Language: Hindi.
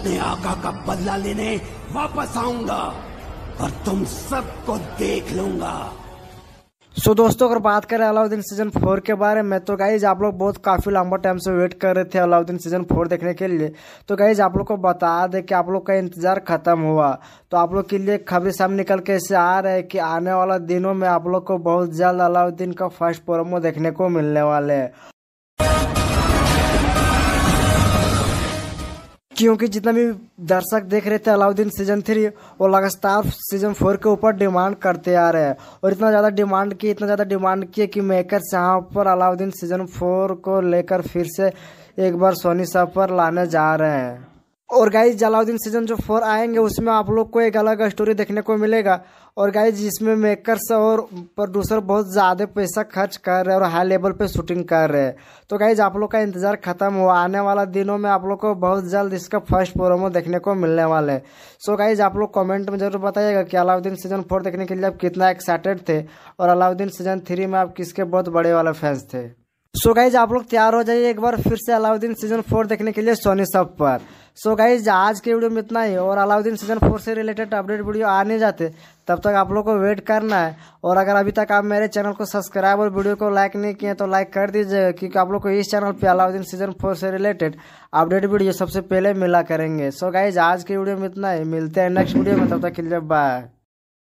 अपने आका का बदला लेने वापस आऊंगा और तुम सबको देख लूंगा सो so, दोस्तों अगर बात करें अलाउद्दीन सीजन फोर के बारे में तो गाइज आप लोग बहुत काफ़ी लंबा टाइम से वेट कर रहे थे अलाउद्दीन सीजन फोर देखने के लिए तो गाइज आप लोग को बता दे कि आप लोग का इंतज़ार ख़त्म हुआ तो आप लोग के लिए खबरें सामने निकल के ऐसे आ रहे कि आने वाला दिनों में आप लोग को बहुत जल्द अलाउद्दीन का फर्स्ट प्रोमो देखने को मिलने वाले है क्योंकि जितना भी दर्शक देख रहे थे अलाउद्दीन सीजन थ्री वो लगातार सीजन फोर के ऊपर डिमांड करते आ रहे हैं और इतना ज़्यादा डिमांड किए इतना ज़्यादा डिमांड किए कि मेकर यहाँ पर अलाउद्दीन सीजन फोर को लेकर फिर से एक बार सोनी साहब पर लाने जा रहे हैं और गाइज जलाउद्दीन सीजन जो फोर आएंगे उसमें आप लोग को एक अलग स्टोरी देखने को मिलेगा और गाइज जिसमें मेकर्स और प्रोड्यूसर बहुत ज़्यादा पैसा खर्च कर रहे हैं और हाई लेवल पे शूटिंग कर रहे हैं तो गाइज आप लोग का इंतज़ार खत्म हुआ आने वाला दिनों में आप लोग को बहुत जल्द इसका फर्स्ट प्रोमो देखने को मिलने वाला है सो गाइज आप लोग कॉमेंट में जरूर बताइएगा कि अलाउद्दीन सीजन फोर देखने के लिए आप कितना एक्साइटेड थे और अलाउद्दीन सीजन थ्री में आप किसके बहुत बड़े वाले फैंस थे सो गाइज आप लोग तैयार हो जाइए एक बार फिर से अलाउद्दीन सीजन फोर देखने के लिए सोनी सब पर सो गाइज आज के वीडियो में इतना ही और अलाउद्दीन सीजन फोर से रिलेटेड अपडेट वीडियो आने जाते तब तक आप लोग को वेट करना है और अगर अभी तक आप मेरे चैनल को सब्सक्राइब और वीडियो को लाइक नहीं किए तो लाइक कर दीजिएगा क्योंकि आप लोग को इस चैनल पर अलाउद्दीन सीजन फोर से रिलेटेड अपडेट वीडियो सबसे पहले मिला करेंगे सो गाइज आज के वीडियो में इतना ही मिलते हैं नेक्स्ट वीडियो में तब तक के लिए बाय